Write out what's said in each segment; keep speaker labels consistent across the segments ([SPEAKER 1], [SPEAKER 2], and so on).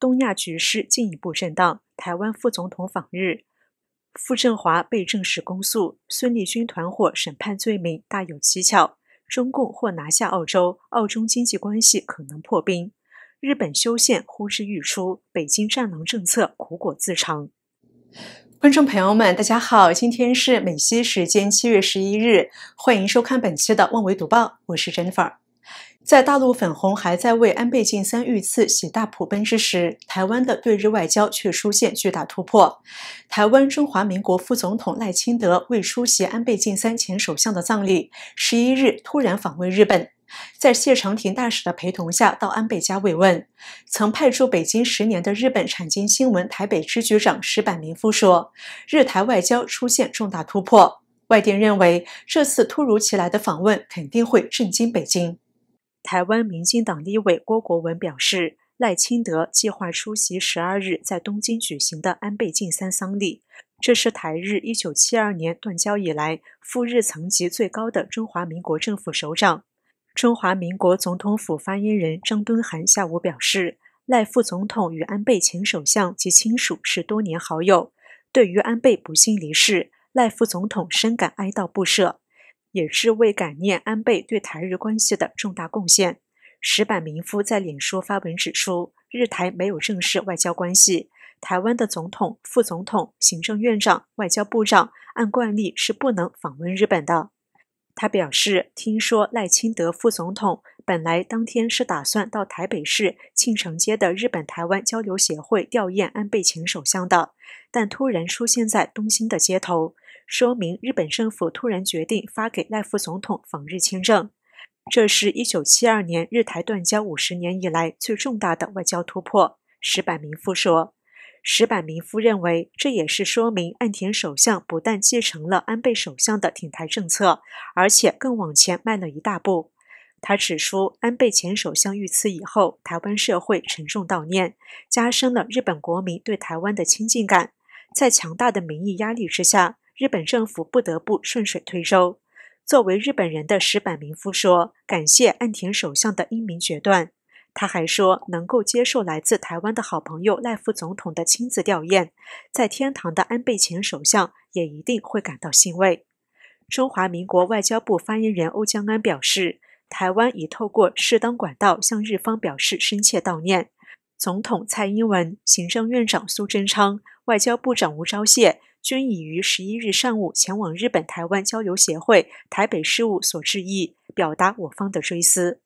[SPEAKER 1] 东亚局势进一步震荡，台湾副总统访日，傅政华被正式公诉，孙立军团伙审判罪名大有蹊跷，中共或拿下澳洲，澳中经济关系可能破冰，日本修宪呼之欲出，北京“战狼”政策苦果自尝。观众朋友们，大家好，今天是美西时间七月十一日，欢迎收看本期的《万维读报》，我是 e 粉。在大陆粉红还在为安倍晋三遇刺喜大普奔之时，台湾的对日外交却出现巨大突破。台湾中华民国副总统赖清德为出席安倍晋三前首相的葬礼，十一日突然访问日本。在谢长廷大使的陪同下到安倍家慰问。曾派驻北京十年的日本产经新闻台北支局长石坂明夫说：“日台外交出现重大突破。”外电认为，这次突如其来的访问肯定会震惊北京。台湾民进党立委郭国文表示，赖清德计划出席十二日在东京举行的安倍晋三丧礼，这是台日一九七二年断交以来赴日层级最高的中华民国政府首长。中华民国总统府发言人张敦涵下午表示，赖副总统与安倍前首相及亲属是多年好友。对于安倍不幸离世，赖副总统深感哀悼不舍，也是为感念安倍对台日关系的重大贡献。石坂明夫在脸书发文指出，日台没有正式外交关系，台湾的总统、副总统、行政院长、外交部长按惯例是不能访问日本的。他表示，听说赖清德副总统本来当天是打算到台北市庆成街的日本台湾交流协会吊唁安倍晴首相的，但突然出现在东兴的街头，说明日本政府突然决定发给赖副总统访日签证。这是1972年日台断交五十年以来最重大的外交突破，石柏明夫说。石坂明夫认为，这也是说明岸田首相不但继承了安倍首相的挺台政策，而且更往前迈了一大步。他指出，安倍前首相遇刺以后，台湾社会沉重悼念，加深了日本国民对台湾的亲近感。在强大的民意压力之下，日本政府不得不顺水推舟。作为日本人的石坂明夫说：“感谢岸田首相的英明决断。”他还说，能够接受来自台湾的好朋友赖副总统的亲自吊唁，在天堂的安倍前首相也一定会感到欣慰。中华民国外交部发言人欧江安表示，台湾已透过适当管道向日方表示深切悼念。总统蔡英文、行政院长苏贞昌、外交部长吴钊燮均已于十一日上午前往日本台湾交流协会台北事务所致意，表达我方的追思。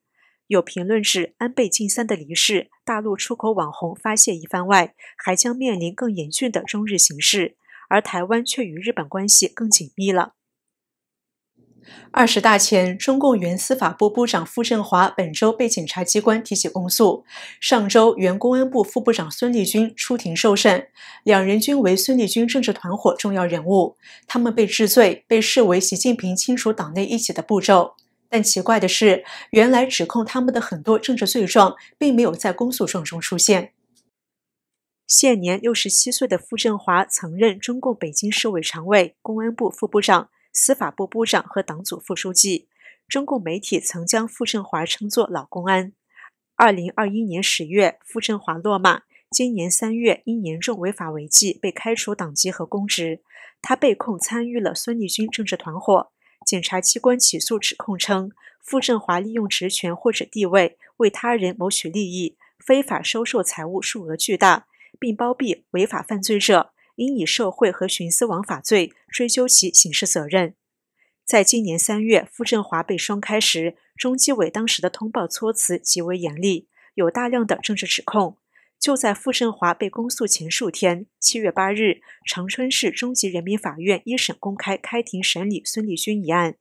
[SPEAKER 1] 有评论是安倍晋三的离世，大陆出口网红发泄一番外，还将面临更严峻的中日形势，而台湾却与日本关系更紧密了。二十大前，中共原司法部部长傅政华本周被检察机关提起公诉，上周原公安部副部长孙立军出庭受审，两人均为孙立军政治团伙重要人物，他们被治罪被视为习近平清除党内异己的步骤。但奇怪的是，原来指控他们的很多政治罪状，并没有在公诉状中出现。现年六十七岁的傅政华曾任中共北京市委常委、公安部副部长、司法部部长和党组副书记。中共媒体曾将傅政华称作“老公安”。二零二一年十月，傅政华落马。今年三月，因严重违法违纪被开除党籍和公职。他被控参与了孙立军政治团伙。检察机关起诉指控称，傅政华利用职权或者地位为他人谋取利益，非法收受财物数额巨大，并包庇违法犯罪者，应以受贿和徇私枉法罪追究其刑事责任。在今年三月，傅政华被双开时，中纪委当时的通报措辞极为严厉，有大量的政治指控。就在傅盛华被公诉前数天，七月八日，长春市中级人民法院一审公开开庭审理孙立军一案。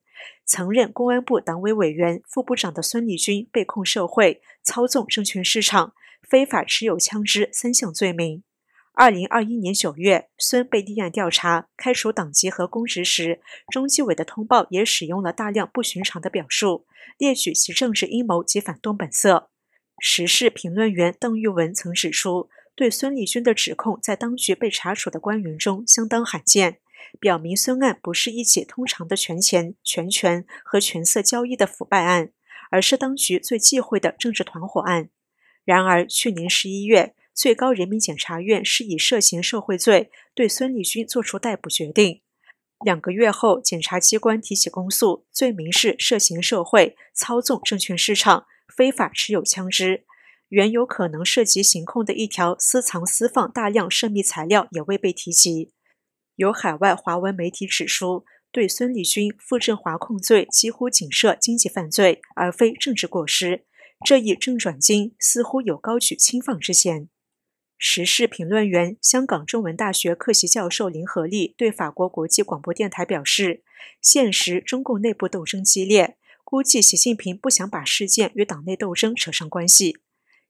[SPEAKER 1] 曾任公安部党委委员、副部长的孙立军被控受贿、操纵证券市场、非法持有枪支三项罪名。二零二一年九月，孙被立案调查、开除党籍和公职时，中纪委的通报也使用了大量不寻常的表述，列举其政治阴谋及反动本色。时事评论员邓玉文曾指出，对孙立军的指控在当局被查处的官员中相当罕见，表明孙案不是一起通常的权钱、权权和权色交易的腐败案，而是当局最忌讳的政治团伙案。然而，去年十一月，最高人民检察院是以涉嫌受贿罪对孙立军作出逮捕决定。两个月后，检察机关提起公诉，罪名是涉嫌受贿、操纵证券市场。非法持有枪支，原有可能涉及刑控的一条私藏私放大量涉密材料也未被提及。有海外华文媒体指出，对孙立军、傅政华控罪几乎仅涉经济犯罪而非政治过失，这一正转经似乎有高举轻放之嫌。时事评论员、香港中文大学客席教授林和利对法国国际广播电台表示，现实中共内部斗争激烈。估计习近平不想把事件与党内斗争扯上关系。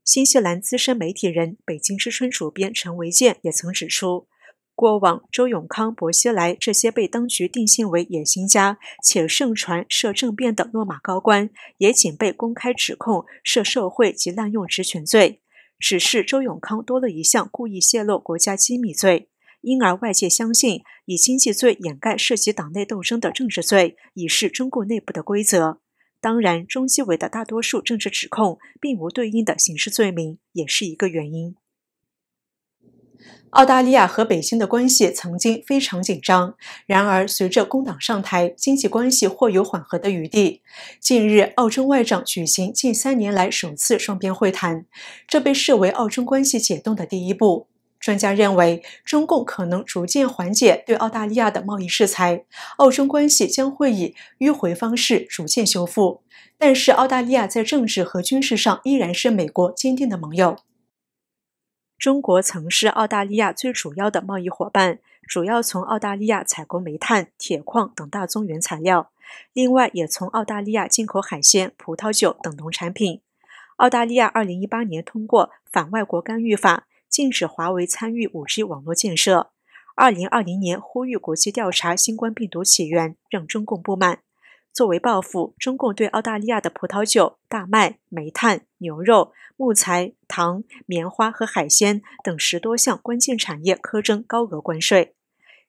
[SPEAKER 1] 新西兰资深媒体人、《北京之春》主编陈维建也曾指出，过往周永康、薄熙来这些被当局定性为野心家且盛传涉政变的落马高官，也仅被公开指控涉受贿及滥用职权罪，只是周永康多了一项故意泄露国家机密罪。因而外界相信，以经济罪掩盖涉及党内斗争的政治罪，已是中共内部的规则。当然，中纪委的大多数政治指控并无对应的刑事罪名，也是一个原因。澳大利亚和北京的关系曾经非常紧张，然而随着工党上台，经济关系或有缓和的余地。近日，澳中外长举行近三年来首次双边会谈，这被视为澳中关系解冻的第一步。专家认为，中共可能逐渐缓解对澳大利亚的贸易制裁，澳中关系将会以迂回方式逐渐修复。但是，澳大利亚在政治和军事上依然是美国坚定的盟友。中国曾是澳大利亚最主要的贸易伙伴，主要从澳大利亚采购煤炭、铁矿等大宗原材料，另外也从澳大利亚进口海鲜、葡萄酒等农产品。澳大利亚2018年通过《反外国干预法》。禁止华为参与 5G 网络建设，2020年呼吁国际调查新冠病毒起源，让中共不满。作为报复，中共对澳大利亚的葡萄酒、大麦、煤炭、牛肉、木材、糖、棉花和海鲜等十多项关键产业苛征高额关税。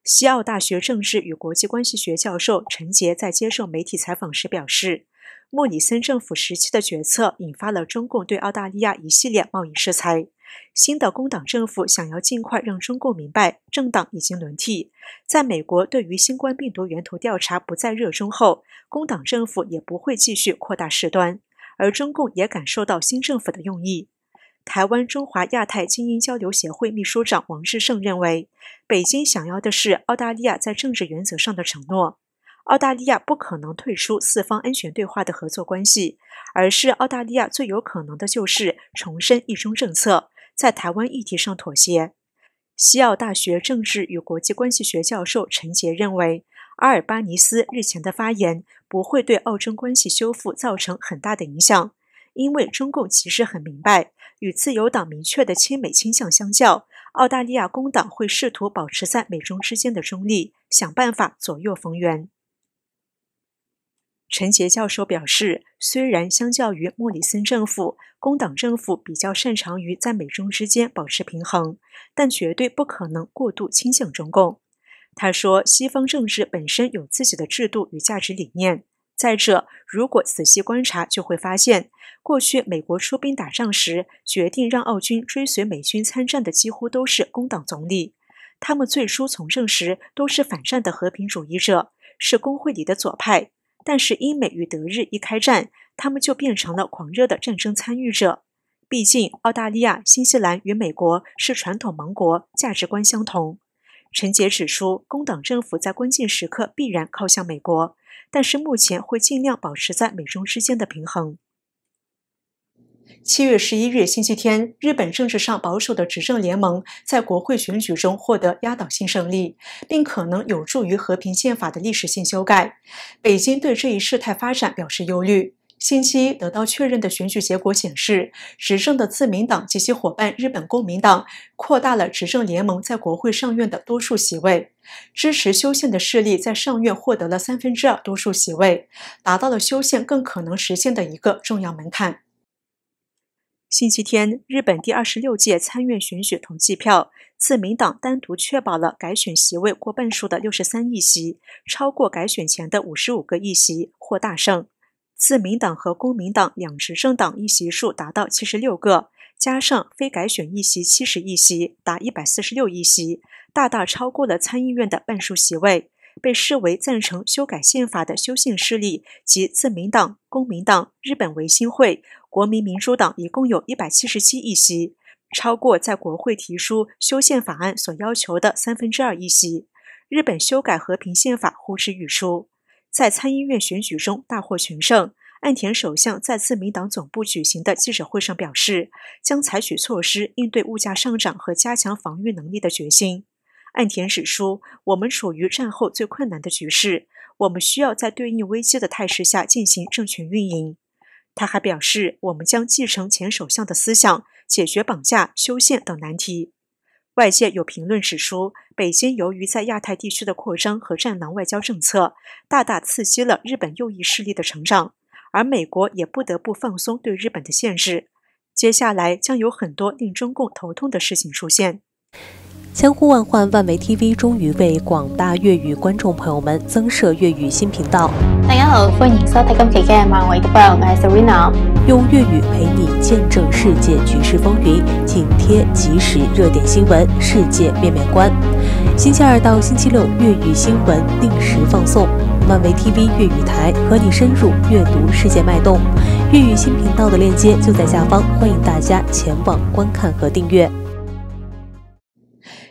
[SPEAKER 1] 西澳大学政治与国际关系学教授陈杰在接受媒体采访时表示：“莫里森政府时期的决策引发了中共对澳大利亚一系列贸易制裁。”新的工党政府想要尽快让中共明白政党已经轮替。在美国对于新冠病毒源头调查不再热衷后，工党政府也不会继续扩大事端，而中共也感受到新政府的用意。台湾中华亚太精英交流协会秘书长王志胜认为，北京想要的是澳大利亚在政治原则上的承诺。澳大利亚不可能退出四方安全对话的合作关系，而是澳大利亚最有可能的就是重申一中政策。在台湾议题上妥协。西澳大学政治与国际关系学教授陈杰认为，阿尔巴尼斯日前的发言不会对澳中关系修复造成很大的影响，因为中共其实很明白，与自由党明确的亲美倾向相较，澳大利亚工党会试图保持在美中之间的中立，想办法左右逢源。陈杰教授表示，虽然相较于莫里森政府，工党政府比较擅长于在美中之间保持平衡，但绝对不可能过度倾向中共。他说，西方政治本身有自己的制度与价值理念。再者，如果仔细观察，就会发现，过去美国出兵打仗时，决定让澳军追随美军参战的几乎都是工党总理，他们最初从政时都是反战的和平主义者，是工会里的左派。但是英美与德日一开战，他们就变成了狂热的战争参与者。毕竟澳大利亚、新西兰与美国是传统盟国，价值观相同。陈杰指出，工党政府在关键时刻必然靠向美国，但是目前会尽量保持在美中之间的平衡。七月十一日星期天，日本政治上保守的执政联盟在国会选举中获得压倒性胜利，并可能有助于和平宪法的历史性修改。北京对这一事态发展表示忧虑。星期一得到确认的选举结果显示，执政的自民党及其伙伴日本公民党扩大了执政联盟在国会上院的多数席位，支持修宪的势力在上院获得了三分之二多数席位，达到了修宪更可能实现的一个重要门槛。星期天，日本第二十六届参院选举统计票，自民党单独确保了改选席位过半数的六十三议席，超过改选前的五十五个议席，获大胜。自民党和公民党两执政党议席数达到七十六个，加上非改选议席七十议席，达一百四十六议席，大大超过了参议院的半数席位，被视为赞成修改宪法的修宪势力及自民党、公民党、日本维新会。国民民主党一共有一百七十七议席，超过在国会提出修宪法案所要求的三分之二议席。日本修改和平宪法呼之欲出，在参议院选举中大获全胜。岸田首相在自民党总部举行的记者会上表示，将采取措施应对物价上涨和加强防御能力的决心。岸田指出，我们处于战后最困难的局势，我们需要在对应危机的态势下进行政权运营。他还表示，我们将继承前首相的思想，解决绑架、修宪等难题。外界有评论指出，北京由于在亚太地区的扩张和“战狼”外交政策，大大刺激了日本右翼势力的成长，而美国也不得不放松对日本的限制。接下来将有很多令中共头痛的事情出现。千呼万唤，万维 TV 终于为广大粤语观众朋友们增设粤语新频道。大家好，欢迎收今期漫的报，我 Serena，用粤语陪你见证世界局势风云，紧贴及时热点新闻，世界面面观。星期二到星期六，粤语新闻定时放送。漫维 TV 粤语台和你深入阅读世界脉动。粤语新频道的链接就在下方，欢迎大家前往观看和订阅。